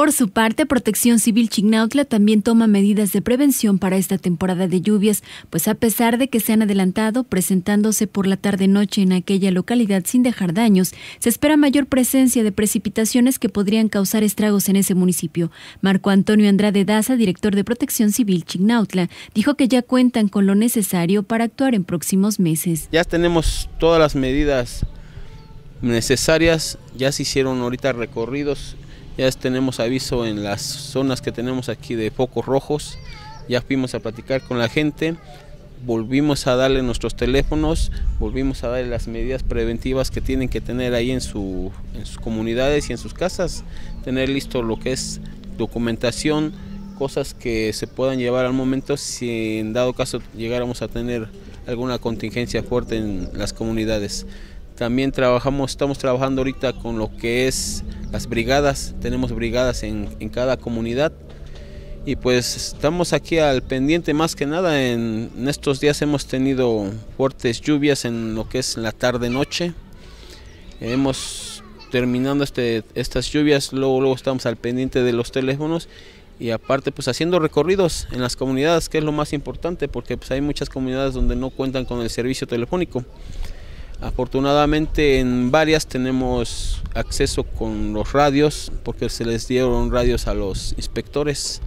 Por su parte, Protección Civil Chignautla también toma medidas de prevención para esta temporada de lluvias, pues a pesar de que se han adelantado presentándose por la tarde-noche en aquella localidad sin dejar daños, se espera mayor presencia de precipitaciones que podrían causar estragos en ese municipio. Marco Antonio Andrade Daza, director de Protección Civil Chignautla, dijo que ya cuentan con lo necesario para actuar en próximos meses. Ya tenemos todas las medidas necesarias, ya se hicieron ahorita recorridos ya tenemos aviso en las zonas que tenemos aquí de focos rojos, ya fuimos a platicar con la gente, volvimos a darle nuestros teléfonos, volvimos a darle las medidas preventivas que tienen que tener ahí en, sus comunidades y en sus casas, tener listo lo que es documentación, cosas que se puedan llevar al momento si en dado caso llegáramos a tener alguna contingencia fuerte en las comunidades. También trabajamos, estamos trabajando ahorita con lo que es las brigadas, tenemos brigadas en, en cada comunidad y pues estamos aquí al pendiente más que nada. En, estos días hemos tenido fuertes lluvias en lo que es la tarde-noche. Hemos terminando este, estas lluvias, luego, luego estamos al pendiente de los teléfonos y aparte pues haciendo recorridos en las comunidades, que es lo más importante porque pues hay muchas comunidades donde no cuentan con el servicio telefónico. Afortunadamente en varias tenemos acceso con los radios, porque se les dieron radios a los inspectores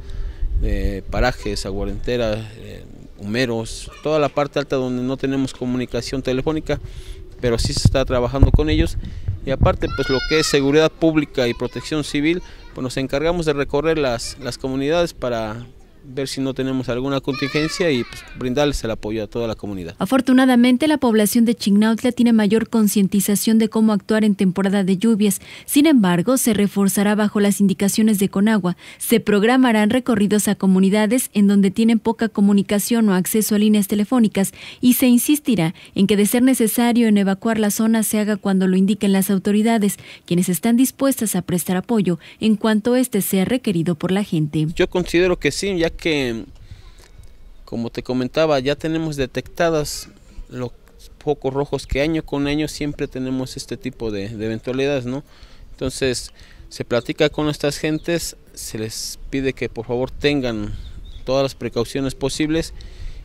de parajes, aguarentera, eh, humeros, toda la parte alta donde no tenemos comunicación telefónica, pero sí se está trabajando con ellos. Y aparte, pues lo que es seguridad pública y protección civil, pues nos encargamos de recorrer las, las comunidades para, ver si no tenemos alguna contingencia y pues, brindarles el apoyo a toda la comunidad. Afortunadamente, la población de Chignautla tiene mayor concientización de cómo actuar en temporada de lluvias. Sin embargo, se reforzará bajo las indicaciones de Conagua. Se programarán recorridos a comunidades en donde tienen poca comunicación o acceso a líneas telefónicas y se insistirá en que de ser necesario en evacuar la zona se haga cuando lo indiquen las autoridades, quienes están dispuestas a prestar apoyo en cuanto este sea requerido por la gente. Yo considero que sí, ya que, como te comentaba, ya tenemos detectadas los pocos rojos que año con año siempre tenemos este tipo de, eventualidades, ¿no? Entonces, se platica con estas gentes, se les pide que por favor tengan todas las precauciones posibles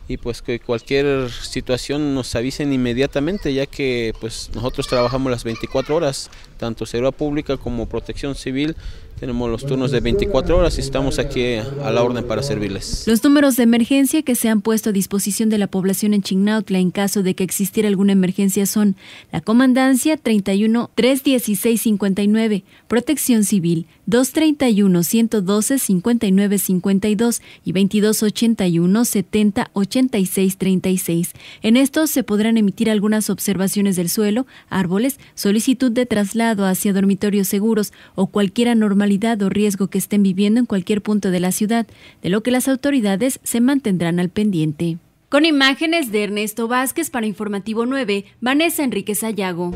y pues que cualquier situación nos avisen inmediatamente ya que pues nosotros trabajamos las 24 horas tanto seguridad pública como protección civil. Tenemos los turnos de 24 horas y estamos aquí a la orden para servirles. Los números de emergencia que se han puesto a disposición de la población en Chignautla en caso de que existiera alguna emergencia son la Comandancia 31 316 59, Protección Civil 231 112 59 52 y 2281 70 86 En estos se podrán emitir algunas observaciones del suelo, árboles, solicitud de traslado hacia dormitorios seguros o cualquier anormalidad o riesgo que estén viviendo en cualquier punto de la ciudad, de lo que las autoridades se mantendrán al pendiente. Con imágenes de Ernesto Vázquez para Informativo 9, Vanessa Enrique Sayago.